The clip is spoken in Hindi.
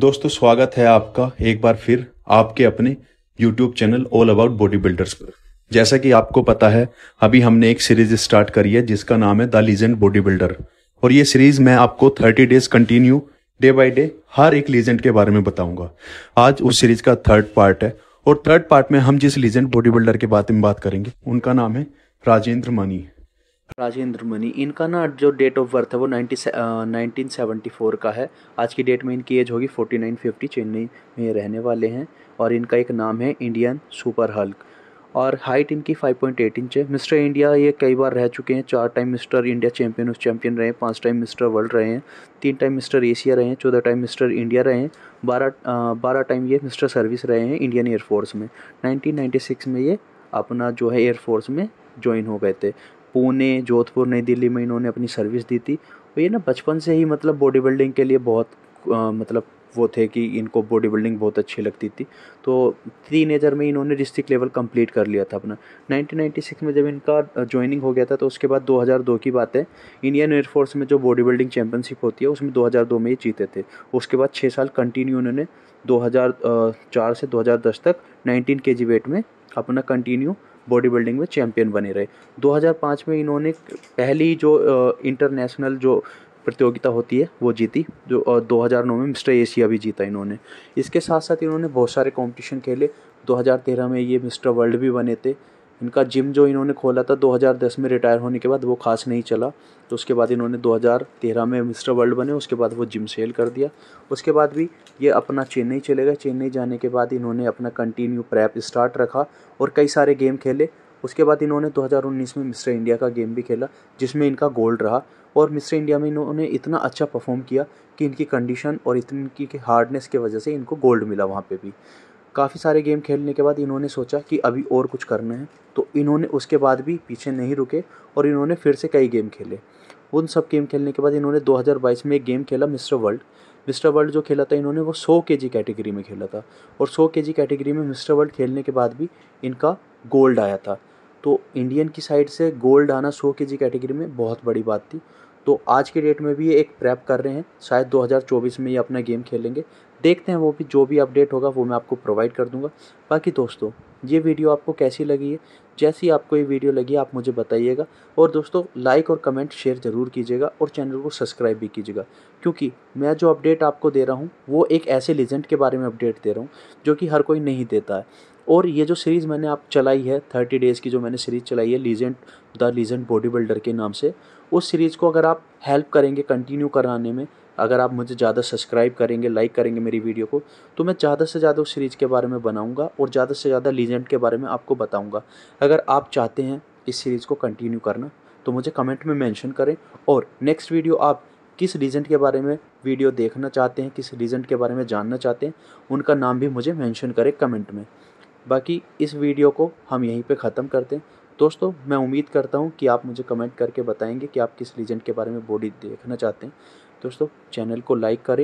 दोस्तों स्वागत है आपका एक बार फिर आपके अपने YouTube channel all about body builders पर जैसा कि आपको पता है अभी हमने एक सीरीज स्टार्ट करी है जिसका नाम है द लीजेंड बॉडी बिल्डर और ये सीरीज मैं आपको 30 days continue day by day हर एक लीजेंड के बारे में बताऊंगा आज उस सीरीज का थर्ड पार्ट है और थर्ड पार्ट में हम जिस लीजेंड बॉडी बिल्डर के बारे में बात करेंगे उनका नाम है राजेंद्र मानी राजेंद्र मनी इनका ना जो डेट ऑफ बर्थ है वो नाइनटी नाइनटीन सेवेंटी फोर का है आज की डेट में इनकी एज होगी फोर्टी नाइन फिफ्टी चेन्नई में रहने वाले हैं और इनका एक नाम है इंडियन सुपर हल्क और हाइट इनकी फाइव पॉइंट एट इंच है मिस्टर इंडिया ये कई बार रह चुके हैं चार टाइम मिस्टर इंडिया चैम्पियन उस चैम्पियन रहे हैं पाँच टाइम मिस्टर वर्ल्ड रहे हैं तीन टाइम मिस्टर एशिया रहे हैं चौदह टाइम मिस्टर इंडिया रहे हैं बारह बारह टाइम ये मिस्टर सर्विस रहे हैं इंडियन एयरफोर्स में नाइनटीन में ये अपना जो है एयरफोर्स में ज्वाइन हो गए थे पुणे जोधपुर नई दिल्ली में इन्होंने अपनी सर्विस दी थी और ये ना बचपन से ही मतलब बॉडी बिल्डिंग के लिए बहुत मतलब वो थे कि इनको बॉडी बिल्डिंग बहुत अच्छी लगती थी तो तीन एजर में इन्होंने डिस्ट्रिक्ट लेवल कंप्लीट कर लिया था अपना 1996 में जब इनका ज्वाइनिंग हो गया था तो उसके बाद 2002 की बात है इंडियन एयरफोर्स में जो बॉडी बिल्डिंग चैंपियनशिप होती है उसमें 2002 में ही जीते थे उसके बाद छः साल कंटिन्यू उन्होंने दो से दो तक नाइनटीन के वेट में अपना कंटिन्यू बॉडी बिल्डिंग में चैम्पियन बने रहे 2005 में इन्होंने पहली जो इंटरनेशनल जो प्रतियोगिता होती है वो जीती जो दो 2009 में मिस्टर एशिया भी जीता इन्होंने इसके साथ साथ इन्होंने बहुत सारे कॉम्पिटिशन खेले 2013 में ये मिस्टर वर्ल्ड भी बने थे इनका जिम जो इन्होंने खोला था 2010 में रिटायर होने के बाद वो खास नहीं चला तो उसके बाद इन्होंने 2013 में मिस्टर वर्ल्ड बने उसके बाद वो जिम सेल कर दिया उसके बाद भी ये अपना चेन्नई चले गए चेन्नई जाने के बाद इन्होंने अपना कंटिन्यू प्रैप स्टार्ट रखा और कई सारे गेम खेले उसके बाद इन्होंने 2019 में मिस्टर इंडिया का गेम भी खेला जिसमें इनका गोल्ड रहा और मिस्टर इंडिया में इन्होंने इतना अच्छा परफॉर्म किया कि इनकी कंडीशन और इनकी हार्डनेस के वजह से इनको गोल्ड मिला वहाँ पे भी काफ़ी सारे गेम खेलने के बाद इन्होंने सोचा कि अभी और कुछ करना है तो इन्होंने उसके बाद भी पीछे नहीं रुके और इन्होंने फिर से कई गेम खेले उन सब गेम खेलने के बाद इन्होंने 2022 में एक गेम खेला मिस्टर वर्ल्ड मिस्टर वर्ल्ड जो खेला था इन्होंने वो 100 के जी कैटेगरी में खेला था और 100 के जी कैटेगरी में मिस्टर वर्ल्ड खेलने के बाद भी इनका गोल्ड आया था तो इंडियन की साइड से गोल्ड आना 100 के जी कैटेगरी में बहुत बड़ी बात थी तो आज के डेट में भी ये एक प्रैप कर रहे हैं शायद 2024 में ये अपना गेम खेलेंगे देखते हैं वो भी जो भी अपडेट होगा वो मैं आपको प्रोवाइड कर दूँगा बाकी दोस्तों ये वीडियो आपको कैसी लगी है जैसी आपको ये वीडियो लगी आप मुझे बताइएगा और दोस्तों लाइक और कमेंट शेयर ज़रूर कीजिएगा और चैनल को सब्सक्राइब भी कीजिएगा क्योंकि मैं जो अपडेट आपको दे रहा हूँ वो एक ऐसे लीजेंड के बारे में अपडेट दे रहा हूँ जो कि हर कोई नहीं देता है और ये जो सीरीज़ मैंने आप चलाई है थर्टी डेज़ की जो मैंने सीरीज़ चलाई है legend the legend body builder के नाम से उस सीरीज़ को अगर आप हेल्प करेंगे कंटिन्यू कराने में अगर आप मुझे ज़्यादा सब्सक्राइब करेंगे लाइक करेंगे मेरी वीडियो को तो मैं ज़्यादा से ज़्यादा उस सीरीज़ के बारे में बनाऊँगा और ज़्यादा से ज़्यादा लीजेंट के बारे में आपको बताऊँगा अगर आप चाहते हैं इस सीरीज़ को कंटिन्यू करना तो मुझे कमेंट में मेंशन करें और नेक्स्ट वीडियो आप किस रीजेंट के बारे में वीडियो देखना चाहते हैं किस रीजेंट के बारे में जानना चाहते हैं उनका नाम भी मुझे मेंशन करें कमेंट में बाकी इस वीडियो को हम यहीं पे ख़त्म करते हैं दोस्तों मैं उम्मीद करता हूँ कि आप मुझे कमेंट करके बताएंगे कि आप किस लीजेंड के बारे में बॉडी देखना चाहते हैं दोस्तों चैनल को लाइक करें